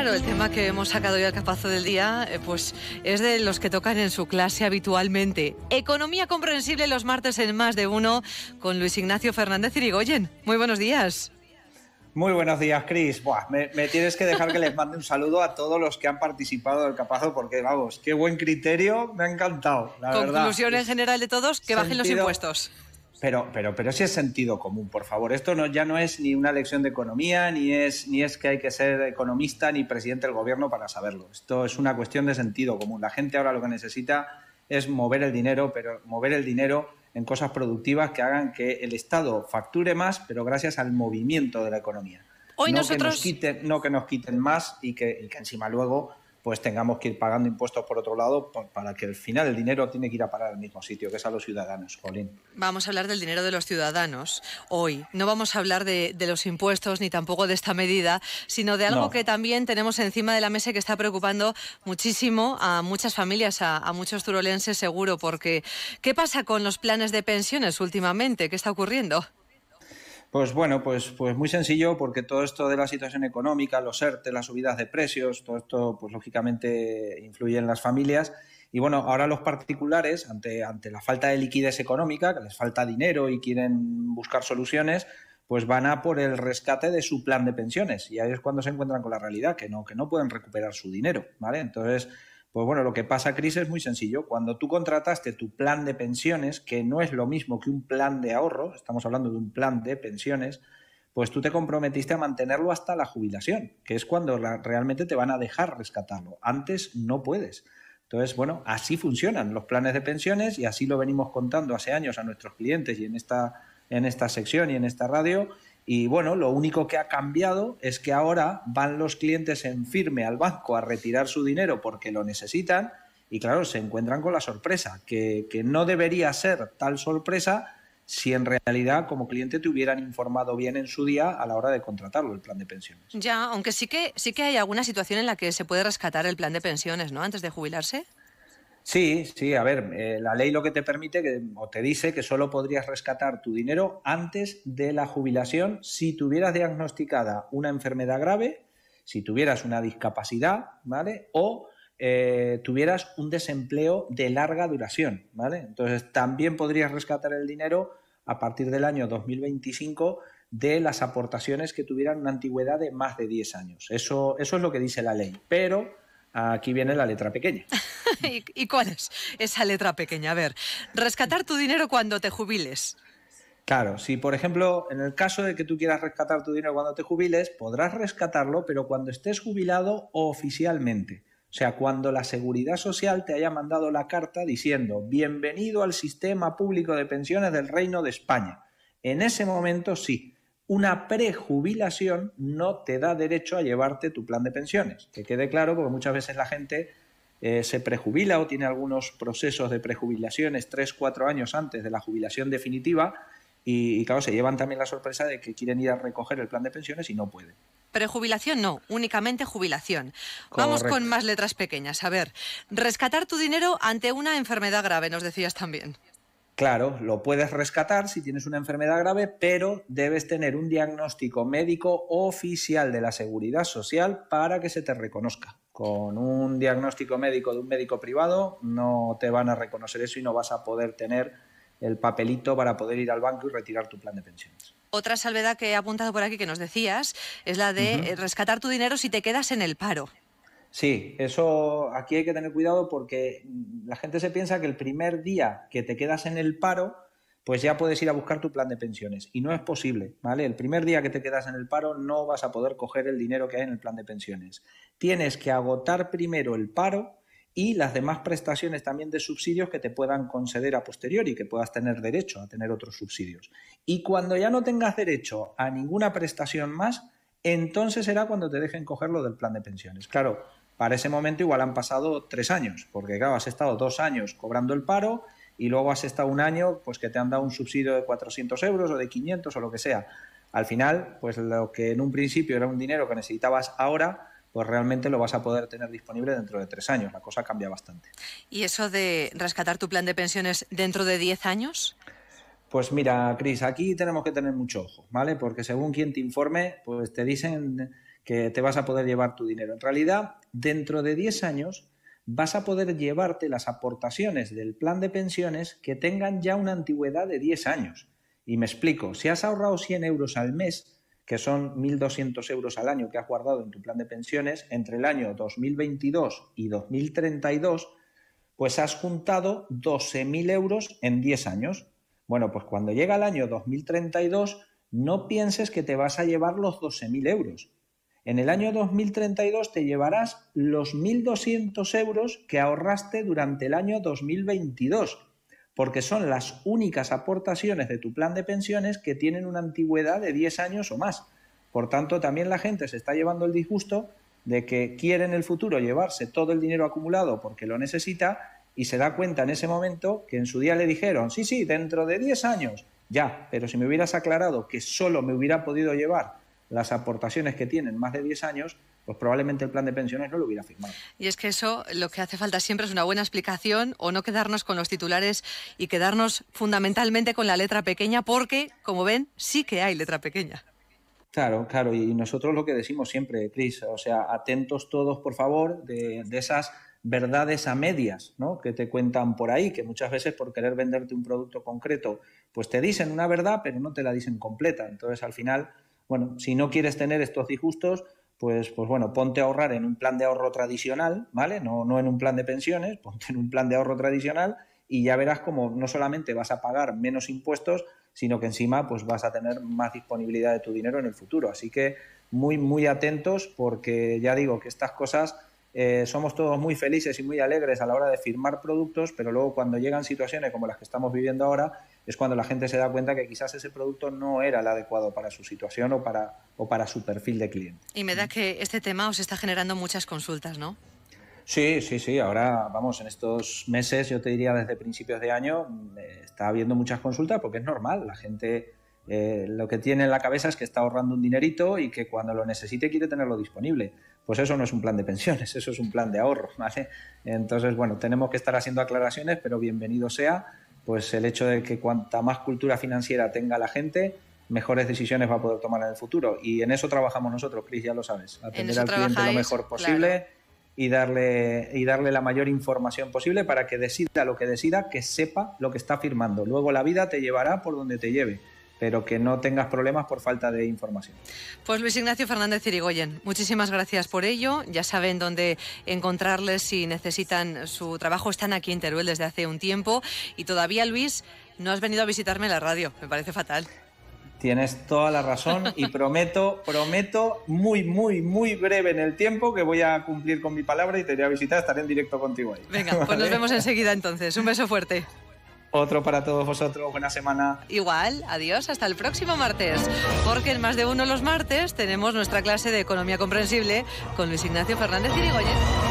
Claro, el tema que hemos sacado hoy al capazo del día, eh, pues es de los que tocan en su clase habitualmente. Economía comprensible los martes en más de uno con Luis Ignacio Fernández Irigoyen. Muy buenos días. Muy buenos días, Cris. Me, tienes que dejar que les mande un saludo a todos los que han participado del capazo, porque vamos, qué buen criterio, me ha encantado. La Conclusión en general de todos, que bajen los impuestos. Pero, pero, pero sí es sentido común, por favor. Esto no, ya no es ni una lección de economía, ni es, ni es que hay que ser economista ni presidente del gobierno para saberlo. Esto es una cuestión de sentido común. La gente ahora lo que necesita es mover el dinero, pero mover el dinero en cosas productivas que hagan que el Estado facture más, pero gracias al movimiento de la economía. Hoy nosotros... Que nos quiten, no que nos quiten más y que encima luego pues tengamos que ir pagando impuestos por otro lado para que al final el dinero tiene que ir a parar al mismo sitio, que es a los ciudadanos, Jolín. Vamos a hablar del dinero de los ciudadanos hoy. No vamos a hablar de, los impuestos ni tampoco de esta medida, sino de algo que también tenemos encima de la mesa y que está preocupando muchísimo a muchas familias, a, a muchos turolenses seguro, porque ¿qué pasa con los planes de pensiones últimamente? ¿Qué está ocurriendo? Pues bueno, pues, pues muy sencillo, porque todo esto de la situación económica, los ERTE, e, las subidas de precios, todo esto, pues lógicamente influye en las familias. Y bueno, ahora los particulares, ante, ante la falta de liquidez económica, que les falta dinero y quieren buscar soluciones, pues van a por el rescate de su plan de pensiones. Y ahí es cuando se encuentran con la realidad, que no, que no pueden recuperar su dinero, ¿vale? Entonces, pues bueno, lo que pasa, Cris, es muy sencillo. Cuando tú contrataste tu plan de pensiones, que no es lo mismo que un plan de ahorro, estamos hablando de un plan de pensiones, pues tú te comprometiste a mantenerlo hasta la jubilación, que es cuando realmente te van a dejar rescatarlo. Antes no puedes. Entonces, bueno, así funcionan los planes de pensiones y así lo venimos contando hace años a nuestros clientes y en esta, en esta sección y en esta radio y bueno, lo único que ha cambiado es que ahora van los clientes en firme al banco a retirar su dinero porque lo necesitan y claro, se encuentran con la sorpresa, que, no debería ser tal sorpresa si en realidad como cliente te hubieran informado bien en su día a la hora de contratarlo el plan de pensiones. Ya, aunque sí que sí que hay alguna situación en la que se puede rescatar el plan de pensiones, ¿no? Antes de jubilarse. Sí, sí, a ver, eh, la ley lo que te permite o te dice que solo podrías rescatar tu dinero antes de la jubilación si tuvieras diagnosticada una enfermedad grave, si tuvieras una discapacidad, ¿vale? O eh, tuvieras un desempleo de larga duración, ¿vale? Entonces también podrías rescatar el dinero a partir del año 2025 de las aportaciones que tuvieran una antigüedad de más de 10 años. Eso, eso es lo que dice la ley. Pero Aquí viene la letra pequeña. ¿Y cuál es esa letra pequeña? A ver, rescatar tu dinero cuando te jubiles. Claro, si por ejemplo, en el caso de que tú quieras rescatar tu dinero cuando te jubiles, podrás rescatarlo, pero cuando estés jubilado oficialmente. O sea, cuando la Seguridad Social te haya mandado la carta diciendo, bienvenido al sistema público de pensiones del Reino de España. En ese momento sí, una prejubilación no te da derecho a llevarte tu plan de pensiones. Que quede claro, porque muchas veces la gente eh, se prejubila o tiene algunos procesos de prejubilaciones tres, cuatro años antes de la jubilación definitiva y, claro, se llevan también la sorpresa de que quieren ir a recoger el plan de pensiones y no pueden. Prejubilación no, únicamente jubilación. Vamos con más letras pequeñas. A ver, rescatar tu dinero ante una enfermedad grave, nos decías también. Claro, lo puedes rescatar si tienes una enfermedad grave, pero debes tener un diagnóstico médico oficial de la seguridad social para que se te reconozca. Con un diagnóstico médico de un médico privado no te van a reconocer eso y no vas a poder tener el papelito para poder ir al banco y retirar tu plan de pensiones. Otra salvedad que he apuntado por aquí que nos decías es la de rescatar tu dinero si te quedas en el paro. Sí, eso aquí hay que tener cuidado porque la gente se piensa que el primer día que te quedas en el paro, pues ya puedes ir a buscar tu plan de pensiones. Y no es posible, ¿vale? El primer día que te quedas en el paro no vas a poder coger el dinero que hay en el plan de pensiones. Tienes que agotar primero el paro y las demás prestaciones también de subsidios que te puedan conceder a posteriori, que puedas tener derecho a tener otros subsidios. Y cuando ya no tengas derecho a ninguna prestación más, entonces será cuando te dejen coger lo del plan de pensiones. Claro, para ese momento igual han pasado tres años, porque claro, has estado dos años cobrando el paro y luego has estado un año pues que te han dado un subsidio de 400 euros o de 500 o lo que sea. Al final, pues lo que en un principio era un dinero que necesitabas ahora, pues realmente lo vas a poder tener disponible dentro de tres años. La cosa cambia bastante. ¿Y eso de rescatar tu plan de pensiones dentro de diez años? Pues mira, Cris, aquí tenemos que tener mucho ojo, ¿vale? Porque según quien te informe, pues te dicen que te vas a poder llevar tu dinero. En realidad, dentro de 10 años vas a poder llevarte las aportaciones del plan de pensiones que tengan ya una antigüedad de 10 años. Y me explico, si has ahorrado 100 euros al mes, que son 1.200 euros al año que has guardado en tu plan de pensiones, entre el año 2022 y 2032, pues has juntado 12.000 euros en 10 años. Bueno, pues cuando llega el año 2032, no pienses que te vas a llevar los 12.000 euros. En el año 2032 te llevarás los 1.200 euros que ahorraste durante el año 2022, porque son las únicas aportaciones de tu plan de pensiones que tienen una antigüedad de 10 años o más. Por tanto, también la gente se está llevando el disgusto de que quiere en el futuro llevarse todo el dinero acumulado porque lo necesita y se da cuenta en ese momento que en su día le dijeron, sí, sí, dentro de 10 años, ya, pero si me hubieras aclarado que solo me hubiera podido llevar las aportaciones que tienen más de 10 años, pues probablemente el plan de pensiones no lo hubiera firmado. Y es que eso lo que hace falta siempre es una buena explicación o no quedarnos con los titulares y quedarnos fundamentalmente con la letra pequeña porque, como ven, sí que hay letra pequeña. Claro, claro, y nosotros lo que decimos siempre, Cris, o sea, atentos todos, por favor, de, esas verdades a medias, ¿no? Que te cuentan por ahí, que muchas veces por querer venderte un producto concreto, pues te dicen una verdad, pero no te la dicen completa. Entonces, al final, bueno, si no quieres tener estos disgustos, pues, pues bueno, ponte a ahorrar en un plan de ahorro tradicional, ¿vale? No, en un plan de pensiones, ponte en un plan de ahorro tradicional y ya verás cómo no solamente vas a pagar menos impuestos, sino que encima pues vas a tener más disponibilidad de tu dinero en el futuro. Así que muy, muy atentos porque ya digo que estas cosas eh, somos todos muy felices y muy alegres a la hora de firmar productos, pero luego cuando llegan situaciones como las que estamos viviendo ahora, es cuando la gente se da cuenta que quizás ese producto no era el adecuado para su situación o para, o para su perfil de cliente. Y me da que este tema os está generando muchas consultas, ¿no? Sí, sí, sí. Ahora, vamos, en estos meses, yo te diría desde principios de año, mm, está habiendo muchas consultas porque es normal. La gente eh, lo que tiene en la cabeza es que está ahorrando un dinerito y que cuando lo necesite quiere tenerlo disponible. Pues eso no es un plan de pensiones, eso es un plan de ahorro, ¿vale? Entonces, bueno, tenemos que estar haciendo aclaraciones, pero bienvenido sea pues el hecho de que cuanta más cultura financiera tenga la gente, mejores decisiones va a poder tomar en el futuro. Y en eso trabajamos nosotros, Cris, ya lo sabes. Atender al cliente lo mejor posible y, darle, y darle la mayor información posible para que decida lo que decida, que sepa lo que está firmando. Luego la vida te llevará por donde te lleve pero que no tengas problemas por falta de información. Pues Luis Ignacio Fernández Irigoyen, muchísimas gracias por ello. Ya saben dónde encontrarles si necesitan su trabajo. Están aquí en Teruel desde hace un tiempo y todavía, Luis, no has venido a visitarme en la radio. Me parece fatal. Tienes toda la razón y prometo, prometo muy, muy, muy breve en el tiempo que voy a cumplir con mi palabra y te iré a visitar, estaré en directo contigo ahí. Venga, pues nos vemos enseguida entonces. Un beso fuerte. Otro para todos vosotros, buena semana. Igual, adiós, hasta el próximo martes, porque en más de uno los martes tenemos nuestra clase de economía comprensible con Luis Ignacio Fernández Irigoyen.